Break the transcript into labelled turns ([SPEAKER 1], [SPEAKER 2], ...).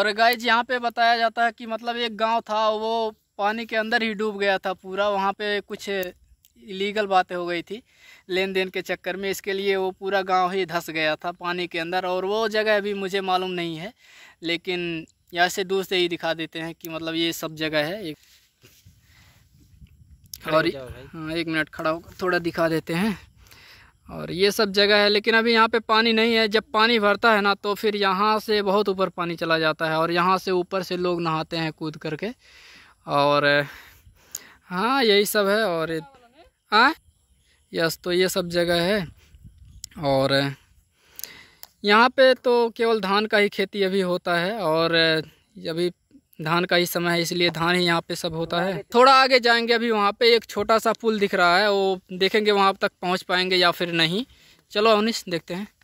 [SPEAKER 1] और गाइज यहाँ पे बताया जाता है कि मतलब एक गांव था वो पानी के अंदर ही डूब गया था पूरा वहाँ पे कुछ इलीगल बातें हो गई थी लेन देन के चक्कर में इसके लिए वो पूरा गांव ही धस गया था पानी के अंदर और वो जगह अभी मुझे मालूम नहीं है लेकिन यहाँ से दूर से ही दिखा देते हैं कि मतलब ये सब जगह है एक और हाँ एक मिनट खड़ा होगा थोड़ा दिखा देते हैं और ये सब जगह है लेकिन अभी यहाँ पे पानी नहीं है जब पानी भरता है ना तो फिर यहाँ से बहुत ऊपर पानी चला जाता है और यहाँ से ऊपर से लोग नहाते हैं कूद करके और हाँ यही सब है और हाँ यस तो ये सब जगह है और यहाँ पे तो केवल धान का ही खेती अभी होता है और अभी धान का ही समय है इसलिए धान ही यहाँ पे सब होता है थोड़ा आगे जाएंगे अभी वहाँ पे एक छोटा सा पुल दिख रहा है वो देखेंगे वहाँ तक पहुँच पाएंगे या फिर नहीं चलो अनिश देखते हैं